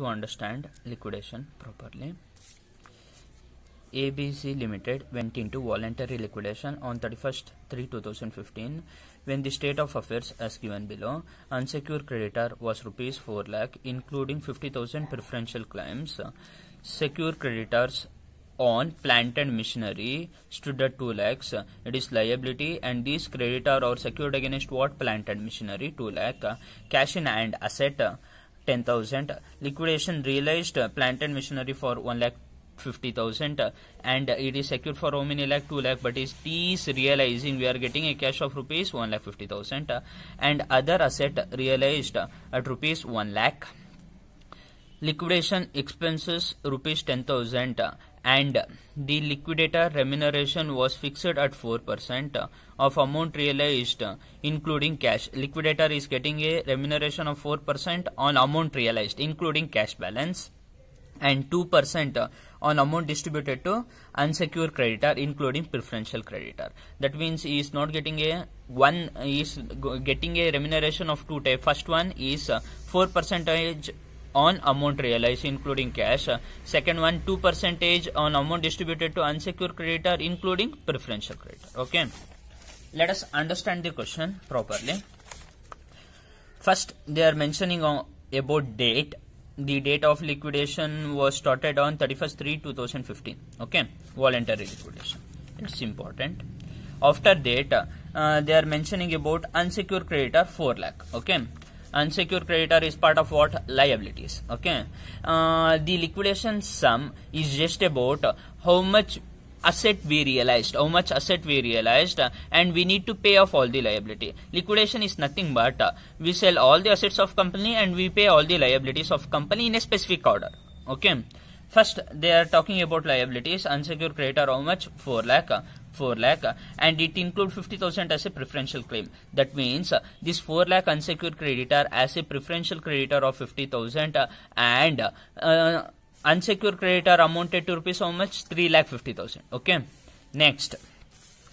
to understand liquidation properly. ABC Limited went into voluntary liquidation on 31st 3 2015 when the state of affairs as given below unsecured creditor was rupees 4 lakh including 50000 preferential claims secure creditors on Plant and machinery stood at 2 lakhs it is liability and these creditor are secured against what Plant and machinery 2 lakh cash in hand asset 10,000. Liquidation realized uh, planted machinery for 1 lakh 50,000 uh, and it is secured for how many lakh 2 lakh but it is realizing we are getting a cash of rupees 1 lakh 50,000 uh, and other asset realized at rupees 1 lakh liquidation expenses rupees 10000 and the liquidator remuneration was fixed at 4% of amount realized including cash liquidator is getting a remuneration of 4% on amount realized including cash balance and 2% on amount distributed to unsecured creditor including preferential creditor that means he is not getting a one is getting a remuneration of two type first one is 4 percent on amount realized including cash uh, second one 2 percentage on amount distributed to unsecured creditor including preferential creditor okay let us understand the question properly first they are mentioning about date the date of liquidation was started on 31st 3 2015 okay voluntary liquidation it's important after that uh, they are mentioning about unsecured creditor 4 lakh okay unsecured creditor is part of what liabilities okay uh, the liquidation sum is just about how much asset we realized how much asset we realized uh, and we need to pay off all the liability liquidation is nothing but uh, we sell all the assets of company and we pay all the liabilities of company in a specific order okay first they are talking about liabilities unsecured creditor how much 4 lakh 4 lakh and it include 50,000 as a preferential claim. That means uh, this 4 lakh unsecured creditor as a preferential creditor of 50,000 uh, and uh, unsecured creditor amounted to rupees how much? 3 lakh 50,000. Okay. Next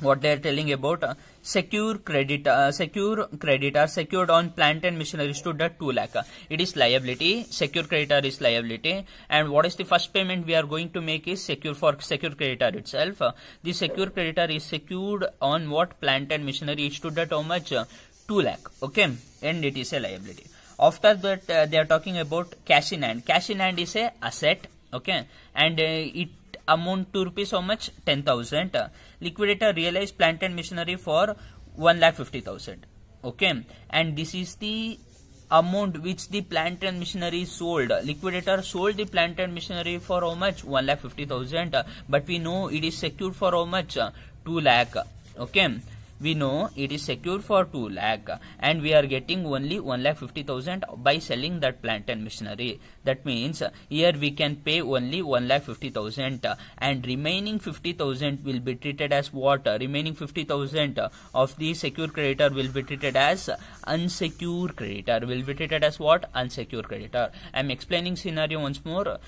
what they are telling about uh, secure credit uh, secure creditor uh, secured on plant and machinery stood at 2 lakh it is liability secure creditor is liability and what is the first payment we are going to make is secure for secure creditor itself uh, the secure creditor is secured on what plant and machinery stood at how much 2 lakh okay and it is a liability after that uh, they are talking about cash in hand cash in hand is a asset okay and uh, it amount to rupees how much 10000 liquidator realized plant and machinery for 150000 okay and this is the amount which the plant and machinery sold liquidator sold the plant and machinery for how much 1 lakh 50 thousand but we know it is secured for how much 2 lakh okay we know it is secured for 2 lakh and we are getting only 1 lakh 50,000 by selling that plant and machinery. That means here we can pay only 1 lakh 50,000 and remaining 50,000 will be treated as what? Remaining 50,000 of the secure creditor will be treated as unsecured creditor. Will be treated as what? Unsecured creditor. I am explaining scenario once more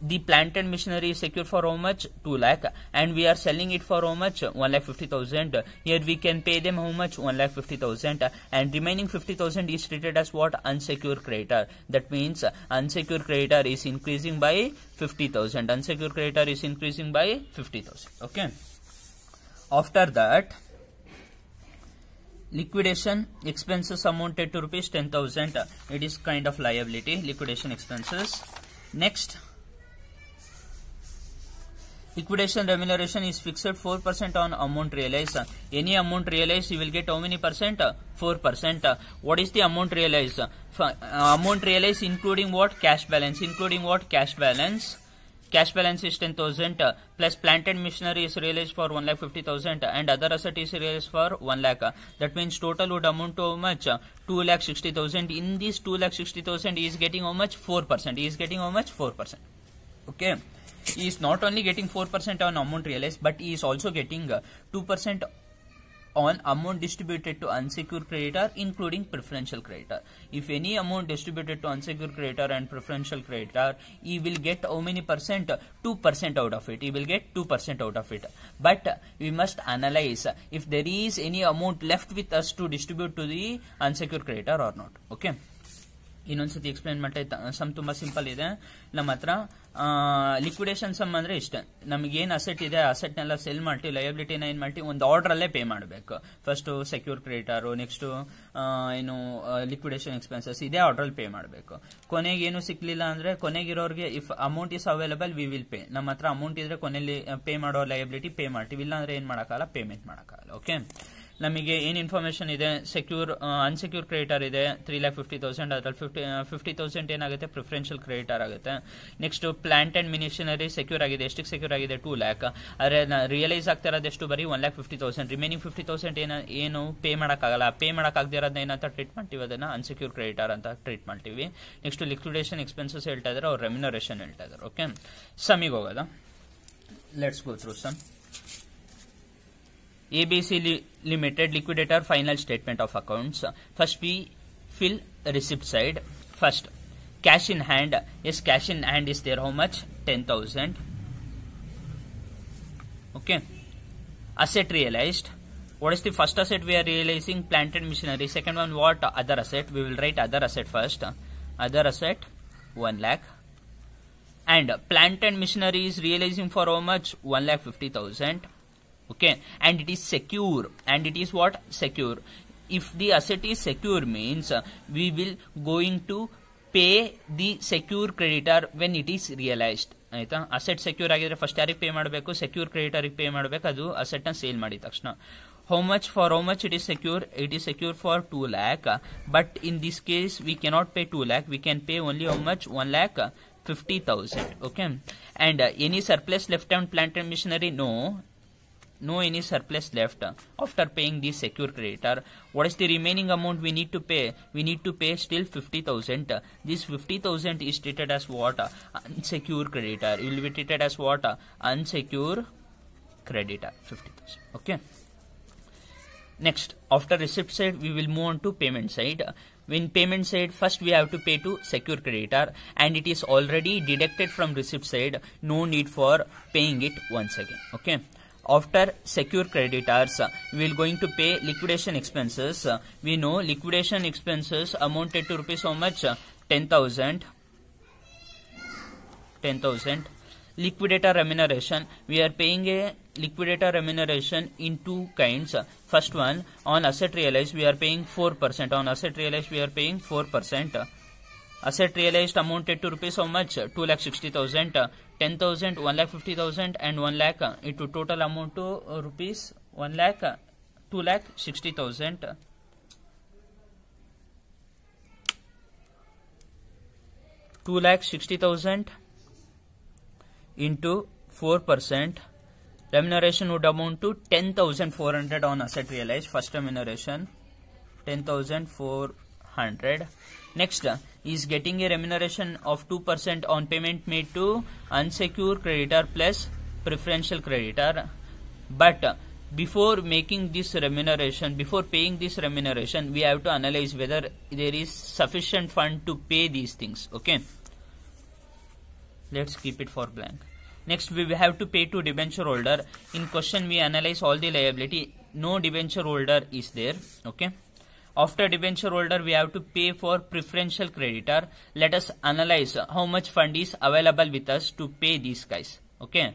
the planted machinery is secured for how much 2 lakh and we are selling it for how much 1 lakh 50000 here we can pay them how much 1 lakh 50000 and remaining 50000 is treated as what unsecured creditor that means unsecured creditor is increasing by 50000 unsecured creditor is increasing by 50000 okay after that liquidation expenses amounted to rupees 10000 it is kind of liability liquidation expenses next Liquidation remuneration is fixed 4% on amount realized. Any amount realized, you will get how many percent? 4%. What is the amount realized? Uh, amount realized including what? Cash balance. Including what? Cash balance cash balance is 10,000 plus planted machinery is realized for 1,50,000 50,000 and other asset is realized for 1 lakh. that means total would amount to how much? lakh 2,60,000. In this 2,60,000 he is getting how much? 4%. He is getting how much? 4%. Okay he is not only getting 4% on amount realized but he is also getting 2% uh, on amount distributed to unsecured creditor including preferential creditor if any amount distributed to unsecured creditor and preferential creditor he will get how many percent 2% out of it he will get 2% out of it but we must analyze if there is any amount left with us to distribute to the unsecured creditor or not okay ಇನ್ನೊಂದ್ಸತಿ explain ಮಾಡ್ತಾ ಸಮ್ ತುಂಬಾ simple ಇದೆ ನಮ್ಮ ಹತ್ರ liquidation some ಅಂದ್ರೆ ಇಷ್ಟೇ ನಮ್ಗೆ ಏನ್ ಅಸೆಟ್ ಇದೆ ಅಸೆಟ್ ನೆಲ್ಲ ಸೆಲ್ ಮಾಡಿ ಲಯಬಿಲಿಟಿನ ಏನ್ ಮಾಡಿ ಒಂದು ಆರ್ಡರ್ ಅಲ್ಲೇ ಪೇ ಮಾಡಬೇಕು ಫಸ್ಟ್ ಸೆಕ್ಯೂರ್ ಕ್ರೆಡಿಟರ್ ನೆಕ್ಸ್ಟ್ ಏನು ಲಿಕ್ವಿಡೇಷನ್ ಎಕ್ಸ್ಪೆನ್ಸಸ್ ಇದೇ ಆರ್ಡರ್ ಅಲ್ಲಿ ಪೇ ಮಾಡಬೇಕು ಕೊನೆಗೆ ಏನು ಸಿಕ್ಲಿಲ್ಲ ಅಂದ್ರೆ ಕೊನೆಗಿರೋರಿಗೆ if amount is available we will pay ನಮ್ಮ ಹತ್ರ ಅಮೌಂಟ್ ಇದ್ರೆ ಕೊನೆಯಲ್ಲಿ ಪೇ ಮಾಡೋ ಲಯಬಿಲಿಟಿ ಪೇ ಮಾಡ್ತೀವಿ ಇಲ್ಲ ಅಂದ್ರೆ ಏನ್ ಮಾಡಕ್ಕಾಗಲ್ಲ ಪೇಮೆಂಟ್ ಮಾಡಕ್ಕಾಗಲ್ಲ ಓಕೆ ನಮಗೆ ಏನು ಇನ್ಫಾರ್ಮೇಶನ್ ಇದೆ ಸೆಕ್ಯೂರ್ ಅನ್ಸೆಕ್ಯೂರ್ ಕ್ರೆಡಿಟರ್ ಇದೆ ತ್ರೀ ಲ್ಯಾಕ್ ಫಿಫ್ಟಿ ತೌಸಂಡ್ ಅದ್ರಲ್ಲಿ ಫಿಫ್ಟಿ ಫಿಫ್ಟಿ ತೌಸಂಡ್ ಏನಾಗುತ್ತೆ ಪ್ರಿಫರೆನ್ಷಿಯಲ್ ಕ್ರೆಡಿಟರ್ ಆಗುತ್ತೆ next plant and machinery secure ಆಗಿದೆ ಎಷ್ಟಕ್ಕೆ ಸೆಕ್ಯೂರ್ ಆಗಿದೆ ಟೂ ಲ್ಯಾಕ್ ಆದರೆ ರಿಯಲೈಸ್ ಆಗ್ತಾ ಎಷ್ಟು ಬರೀ one lakh fifty thousand remaining fifty thousand ಏನು ಏನು ಪೇ ಮಾಡೋಕ್ಕಾಗಲ್ಲ ಪೇ ಮಾಡೋಕ್ಕಾಗದೇ ಇರೋದನ್ನ ಏನಂತ ಟ್ರೀಟ್ ಮಾಡ್ತೀವಿ ಅದನ್ನು ಅನ್ಸೆಕ್ಯೂರ್ ಕ್ರೆಡಿಟರ್ ಅಂತ ಟ್ರೀಟ್ ಮಾಡ್ತೀವಿ ನೆಕ್ಸ್ಟ್ ಲಿಕ್ವಿಡೇಷನ್ ಎಕ್ಸ್ಪೆನ್ಸಸ್ ಹೇಳ್ತಾ ಇದ್ದಾರೆ ಅವ್ರು ರೆಮ್ಯುನರೇಷನ್ ಹೇಳ್ತಾ ಇದ್ದಾರೆ ಓಕೆ ಸಮಿಗೆ ಹೋಗೋದಾ let's go through some ABC li Limited liquidator final statement of accounts. First we fill receipt side. First cash in hand. Yes, cash in hand is there. How much? 10,000. Okay. Asset realized. What is the first asset we are realizing? Planted machinery. Second one what? Other asset. We will write other asset first. Other asset 1 lakh and planted machinery is realizing for how much 1 lakh 50,000 okay and it is secure and it is what secure if the asset is secure means uh, we will going to pay the secure creditor when it is realized ಆಯ್ತಾ asset secure ಆಗಿದ್ರೆ first ಯಾರಿಗೆ pay ಮಾಡಬೇಕು secure ಕ್ರೆಡಿಟರಿಗೆ pay ಮಾಡಬೇಕು ಅದು asset ನ sale ಮಾಡಿದ ತಕ್ಷಣ how much for how much it is secure it is secure for two lakh but in this case we cannot pay two lakh we can pay only how much one lakh fifty thousand okay and any surplus left hand plant machinery no no any surplus left uh, after paying the secure creditor what is the remaining amount we need to pay we need to pay still 50000 uh, this 50000 is treated as what uh, unsecure creditor it will be treated as what unsecure creditor 50000 okay next after receipt side we will move on to payment side when payment side first we have to pay to secure creditor and it is already deducted from receipt side no need for paying it once again okay after secure creditors we are going to pay liquidation expenses we know liquidation expenses amounted to rupees how much 10000 10000 liquidator remuneration we are paying a liquidator remuneration in two kinds first one on asset realized we are paying 4% on asset realized we are paying 4% asset realized amounted to rupees how much 2 lakh 60000 10,000, 1 lakh 50,000 and 1 lakh uh, Into total amount to uh, rupees 1 lakh uh, 2 lakh 60,000 2 lakh 60,000 into 4% remuneration would amount to 10,400 on asset realized first remuneration Ten thousand four. 100 next is getting a remuneration of 2% on payment made to unsecured creditor plus preferential creditor but before making this remuneration before paying this remuneration we have to analyze whether there is sufficient fund to pay these things okay let's keep it for blank next we have to pay to debenture holder in question we analyze all the liability no debenture holder is there okay after debenture holder, we have to pay for preferential creditor. Let us analyze how much fund is available with us to pay these guys. Okay.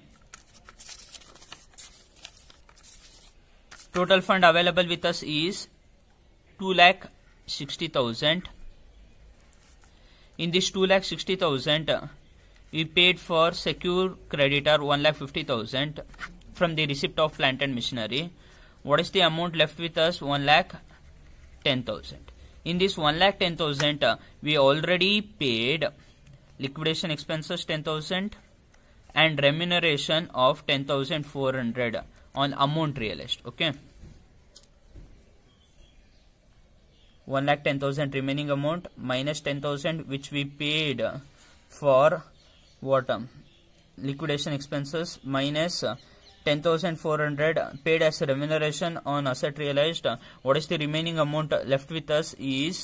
Total fund available with us is 2 lakh 60,000. In this 2 lakh 60,000, we paid for secure creditor 1 lakh 50,000 from the receipt of plant and machinery. What is the amount left with us? 1 lakh Ten thousand. In this 1,10,000, uh, we already paid liquidation expenses 10,000 and remuneration of 10,400 on amount realized. Okay. 1 lakh 10,000 remaining amount minus 10,000 which we paid for what um, liquidation expenses minus uh, 10400 paid as remuneration on asset realized what is the remaining amount left with us is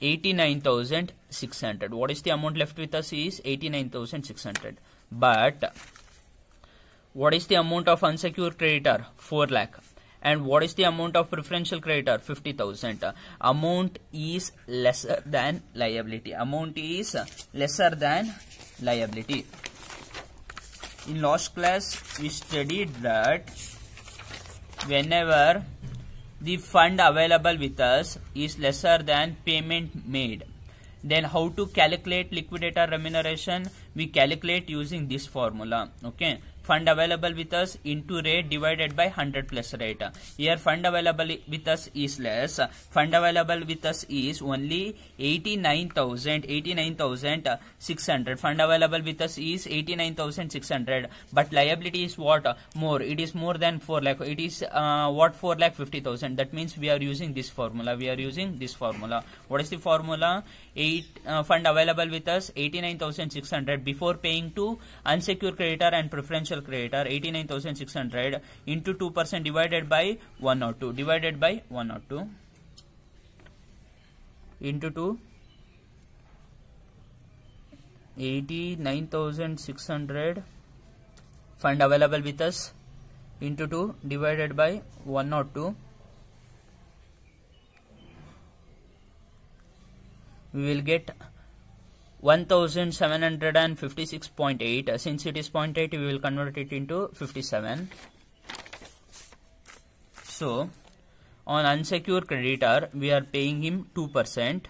89600 what is the amount left with us is 89600 but what is the amount of unsecured creditor 4 lakh and what is the amount of preferential creditor 50000 amount is lesser than liability amount is lesser than liability in last class we studied that whenever the fund available with us is lesser than payment made then how to calculate liquidator remuneration we calculate using this formula okay fund available with us into rate divided by 100 plus rate here fund available with us is less fund available with us is only 89000 89600 fund available with us is 89600 but liability is what more it is more than 4 lakh it is uh, what 4 lakh 50000 that means we are using this formula we are using this formula what is the formula 8 uh, fund available with us 89600 before paying to unsecured creditor and preferential Creator creditor 89600 into 2% divided by 102 divided by 102 into 2 89600 fund available with us into 2 divided by 102 we will get 1756.8 since it is 0.8 we will convert it into 57 so on unsecured creditor we are paying him 2%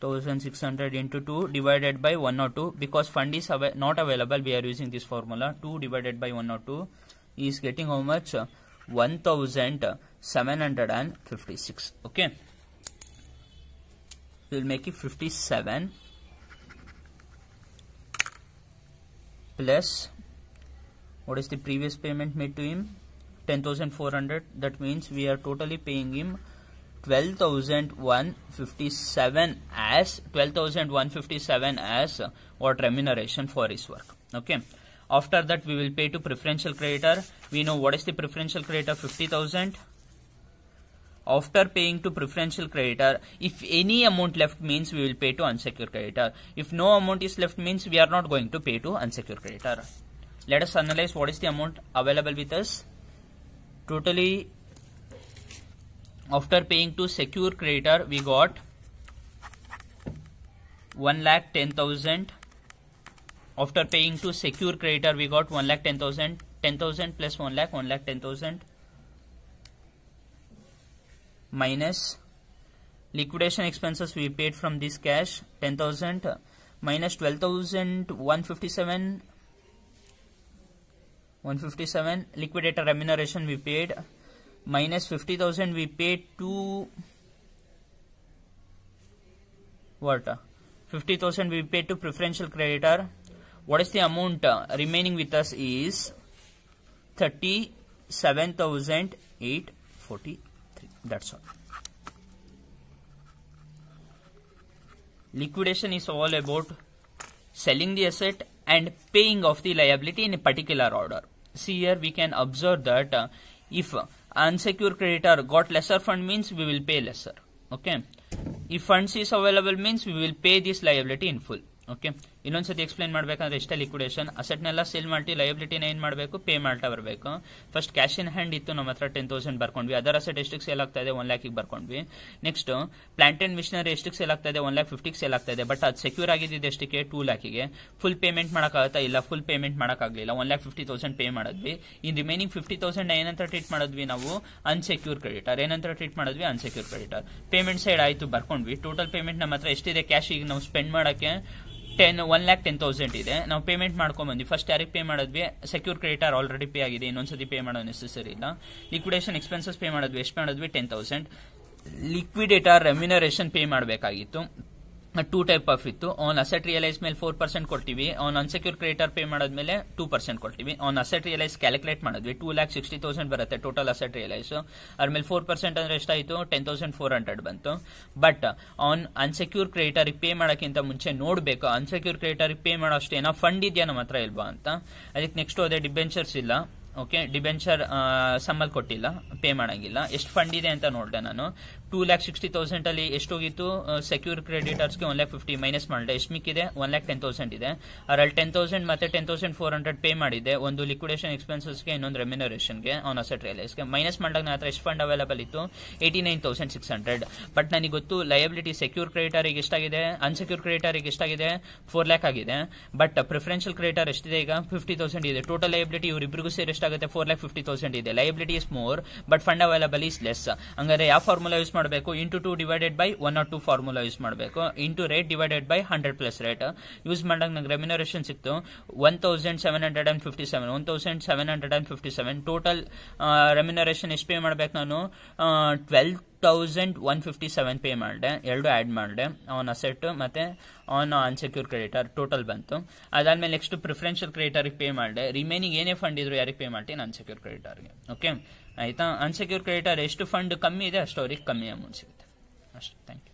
1600 into 2 divided by 102 because fund is av not available we are using this formula 2 divided by 102 is getting how much 1756 okay we'll make it 57 plus what is the previous payment made to him 10400 that means we are totally paying him 12157 as 12157 as what remuneration for his work okay after that we will pay to preferential creditor we know what is the preferential creditor 50000 after paying to preferential creditor if any amount left means we will pay to unsecured creditor if no amount is left means we are not going to pay to unsecured creditor let us analyze what is the amount available with us totally after paying to secure creditor we got 1 lakh 10000 after paying to secure creditor we got 1 lakh 10000 10000 plus 1 lakh 1 lakh 10000 minus liquidation expenses we paid from this cash 10,000 minus 12,157 157 liquidator remuneration we paid minus 50,000 we paid to what 50,000 we paid to preferential creditor what is the amount uh, remaining with us is 37,840 that's all liquidation is all about selling the asset and paying off the liability in a particular order see here we can observe that uh, if unsecured creditor got lesser fund means we will pay lesser okay if funds is available means we will pay this liability in full okay ಇನ್ನೊಂದ್ಸತಿ explain ಮಾಡಬೇಕಂದ್ರೆ ಇಷ್ಟ liquidation ಅಸೆಟ್ನೆಲ್ಲ sale ಮಾಡಿ ಲಯಬಿಲಿಟಿನ ಏನ್ ಮಾಡಬೇಕು pay ಮಾಡ್ತಾ ಬರಬೇಕು first cash in hand ಇತ್ತು ನಮ್ಮ ಹತ್ರ ಟೆನ್ ತೌಸಂಡ್ ಬರ್ಕೊಂಡ್ವಿ ಅದರ ಅಸೆಟ್ ಎಷ್ಟಕ್ಕೆ ಸೇಲ್ ಆಗ್ತಾ ಇದೆ ಒನ್ ಲ್ಯಾಕ್ ಬರ್ಕೊಂಡ್ವಿ ನೆಕ್ಸ್ಟ್ ಪ್ಲಾಂಟ್ ಅಂಡ್ ಮಿಷನರಿ ಎಷ್ಟಕ್ಕೆ ಸೇಲ್ ಆಗ್ತಾ ಇದೆ ಒನ್ ಲ್ಯಾಕ್ ಫಿಫ್ಟಿಗೆ ಸೇಲ್ ಆಗ್ತಾ ಇದೆ ಬಟ್ ಅದು ಸೆಕ್ಯೂರ್ ಆಗಿದ್ದು ಎಷ್ಟಕ್ಕೆ ಟೂ ಲ್ಯಾಕಿಗೆ ಫುಲ್ ಪೇಮೆಂಟ್ ಮಾಡೋಕ್ಕಾಗತ್ತಾ ಇಲ್ಲ ಫುಲ್ ಪೇಮೆಂಟ್ ಮಾಡೋಕ್ಕಾಗಲಿಲ್ಲ one lakh fifty thousand pay ಮಾಡಿದ್ವಿ ಇನ್ ರಿಮೈನಿಂಗ್ ಫಿಫ್ಟಿ ತೌಸಂಡ್ ಏನಂತ ಟ್ರೀಟ್ ಮಾಡಿದ್ವಿ ನಾವು ಅನ್ಸೆಕ್ಯೂರ್ ಕ್ರೆಡಿಟರ್ ಏನಂತ ಟ್ರೀಟ್ ಮಾಡಿದ್ವಿ ಅನ್ಸೆಕ್ಯೂರ್ ಕ್ರೆಡಿಟರ್ ಪೇಮೆಂಟ್ ಸೈಡ್ ಆಯಿತು ಬರ್ಕೊಂಡ್ವಿ ಟೋಟಲ್ ಪೇಮೆಂಟ್ ನಮ್ಮ ಹತ್ರ ಎಷ್ಟಿದೆ ಕ್ಯಾಶ್ ಈಗ ನಾವು ಸ್ಪೆಂಡ್ ಮಾಡೋಕ್ಕೆ ten one lakh ten thousand ಇದೆ ನಾವು ಪೇಮೆಂಟ್ ಮಾಡ್ಕೊಂಡ್ಬಂದ್ವಿ ಫಸ್ಟ್ ಯಾರಿಗೆ ಪೇ ಮಾಡಿದ್ವಿ ಸೆಕ್ಯೂರ್ ಕ್ರೆಡಿಟರ್ ಆಲ್ರೆಡಿ ಪೇ ಆಗಿದೆ ಇನ್ನೊಂದ್ಸತಿ ಪೇ ಮಾಡೋ ನೆಸೆಸರಿ ಇಲ್ಲ ಲಿಕ್ವಿಡೇಷನ್ ಎಕ್ಸ್ಪೆನ್ಸಸ್ ಪೇ ಮಾಡಿದ್ವಿ ಎಷ್ಟು ಮಾಡಿದ್ವಿ ten thousand liquidator remuneration pay ಮಾಡಬೇಕಾಗಿತ್ತು ಟೂ ಟೈಪ್ ಆಫ್ ಇತ್ತು ಆನ್ ಅಸೆಟ್ ರಿಯಲೈಸ್ ಮೇಲೆ ಫೋರ್ ಪರ್ಸೆಂಟ್ ಕೊಡ್ತೀವಿ ಆನ್ ಅನ್ಸೆಕ್ಯೂರ್ ಕ್ರಿಯೇಟರ್ ಪೇ ಮೇಲೆ ಟೂ ಪರ್ಸೆಂಟ್ ಕೊಡ್ತೀವಿ ಆನ್ ಅಸೆಟ್ ರಿಯಲೈಸ್ ಕ್ಯಾಲ್ಕುಲೇಟ್ ಮಾಡಿದ್ವಿ ಟೂ ಲ್ಯಾಕ್ ಸಿಕ್ಸ್ಟಿ ತೌಸಂಡ್ ಬರುತ್ತೆ ಟೋಟಲ್ ಅಸೆಟ್ ರಿಯಲೈಸ್ ಅದ್ರ ಮೇಲೆ ಫೋರ್ ಪರ್ಸೆಂಟ್ ಅಂದ್ರೆ ಎಷ್ಟಾಯಿತು ಟೆನ್ ತೌಸಂಡ್ ಫೋರ್ ಹಂಡ್ರೆಡ್ ಬಂತು ಬಟ್ ಆನ್ ಅನ್ಸೆಕ್ಯೂರ್ ಕ್ರಿಯೇಟರಿಗೆ ಪೇ ಮಾಡೋಕ್ಕಿಂತ ಮುಂಚೆ ನೋಡಬೇಕು ಅನ್ಸೆಕ್ಯೂರ್ ಕ್ರಿಯೇಟರಿಗೆ ಪೇ ಮಾಡೋ ಅಷ್ಟು ಏನೋ ಫಂಡ್ ಇದೆಯಾ ನಮ್ಮ ಹತ್ರ ಇಲ್ವಾ ಅಂತ ಅದಕ್ಕೆ ನೆಕ್ಸ್ಟ್ ಅದೇ ಡಿಬೆಂಚರ್ಸ್ ಇಲ್ಲ ಓಕೆ ಡಿಬೆಂಚರ್ ಸಮ್ಮಲ್ಲಿ ಕೊಟ್ಟಿಲ್ಲ ಪೇ ಮಾಡೋಂಗಿಲ್ಲ ಎಷ್ಟು ಫಂಡ್ ಇದೆ ಅಂತ ನೋಡಿದೆ ನಾನು ಟೂ ಲ್ಯಾಕ್ ಸಿಕ್ಸ್ಟಿ ತೌಸಂಡ್ ಅಲ್ಲಿ ಎಷ್ಟೋಗಿತ್ತು ಸೆಕ್ಯೂರ್ ಕ್ರೆಡಿಟರ್ಸ್ಗೆ ಒನ್ ಲ್ಯಾಕ್ ಫಿಫ್ಟಿ ಮೈನಸ್ ಮಾಡಿದೆ ಎಷ್ಟು ಇದೆ ಒನ್ ಲ್ಯಾಕ್ ಟೆನ್ ತೌಸಂಡ್ ಇದೆ ಅದರಲ್ಲಿ ಟೆನ್ ತೌಸಂಡ್ ಮತ್ತೆ ten thousand four hundred pay ಮಾಡಿದೆ ಒಂದು ಲಿಕ್ವಿಡೇಷನ್ ಎಕ್ಸ್ಪೆನ್ಸಸ್ಗೆ ಇನ್ನೊಂದು ರೆಮ್ಯುನರೇಷನ್ಗೆ ಆನ್ ಅಸೆಟ್ ರಿಯಲೈಸ್ಗೆ ಮೈನಸ್ ಮಾಡಿದಾಗ ನಾತ್ರ ಎಷ್ಟು ಫಂಡ್ ಅವೈಲಬಲ್ ಇತ್ತು eighty nine thousand six hundred but ನನಗೆ ಗೊತ್ತು ಲಯಬಿಲಿಟಿ ಸೆಕ್ಯೂರ್ ಕ್ರೆಡಿಟರಿಗೆ ಎಷ್ಟಾಗಿದೆ ಅನ್ಸೆಕ್ಯೂರ್ ಕ್ರೆಡಿಟರಿಗೆ ಎಷ್ಟಾಗಿದೆ ಫೋರ್ ಲ್ಯಾಕ್ ಆಗಿದೆ ಬಟ್ ಪ್ರಿಫರೆನ್ಷಿಯಲ್ ಕ್ರೆಡಿಟರ್ ಎಷ್ಟಿದೆ ಈಗ ಫಿಫ್ಟಿ ತೌಸಂಡ್ ಇದೆ ಟೋಟಲ್ ಲಯಬಿಲಿಟಿ ಇಬ್ಬರಿಗೂ ಸೇರಿ ಎಷ್ಟಾಗುತ್ತೆ ಫೋರ್ ಲ್ಯಾಕ್ ಫಿಫ್ಟಿ ತೌಸಂಡ್ ಇದೆ liability is more but fund available is less ಹಂಗಾರೆ ಯಾವ ಫಾರ್ಮುಲಾ ಯೂಸ್ ಮಾಡಿ ಮಾಡಬೇಕು into two divided by one or two formula use ಮಾಡಬೇಕು into rate divided by hundred plus rate use ಮಾಡಾಗ ನಂಗೆ ರೆಮ್ಯುನರೇಷನ್ ಸಿಕ್ತು one thousand seven hundred and fifty seven one thousand seven hundred and fifty seven total remuneration ಎಷ್ಟು pay ಮಾಡಬೇಕು ನಾನು twelve thousand one fifty seven pay ಮಾಡಿದೆ ಎರಡು add ಮಾಡಿದೆ on asset ಮತ್ತು ಆನ್ ಅನ್ಸೆಕ್ಯೂರ್ ಕ್ರೆಡಿಟರ್ ಟೋಟಲ್ ಬಂತು ಅದಾದ್ಮೇಲೆ ನೆಕ್ಸ್ಟ್ ಪ್ರಿಫರೆನ್ಷಿಯಲ್ ಕ್ರೆಡಿಟರಿಗೆ ಪೇ ಮಾಡಿದೆ ರಿಮೈನಿಂಗ್ ಏನೇ ಫಂಡ್ ಇದ್ರು ಯಾರಿಗೆ ಪೇ ಮಾಡ್ತೀನಿ ಅನ್ಸೆಕ್ಯೂರ್ ಕ್ರೆಡಿಟರ್ಗೆ ಓಕೆ ಆಯಿತಾ ಅನ್ಸೆಕ್ಯೂರ್ ಕ್ರೆಡಿಟರ್ ಎಷ್ಟು ಫಂಡ್ ಕಮ್ಮಿ ಇದೆ ಅಷ್ಟು ಅವ್ರಿಗೆ ಕಮ್ಮಿ ಅಮೌಂಟ್ ಸಿಗುತ್ತೆ ಅಷ್ಟೇ ಥ್ಯಾಂಕ್ ಯು